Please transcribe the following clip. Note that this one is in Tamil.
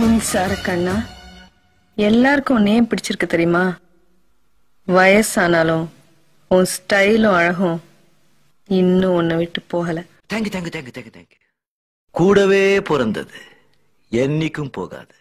மின்சார கண்ணா எல்லாருக்கும் நேம் பிடிச்சிருக்கு தெரியுமா வயசானாலும் உன் ஸ்டைலும் அழகும் இன்னும் உன்னை விட்டு போகல தேங்க்யூ தேங்க்யூ தேங்க்யூ தேங்க்யூ கூடவே பிறந்தது என்னைக்கும் போகாது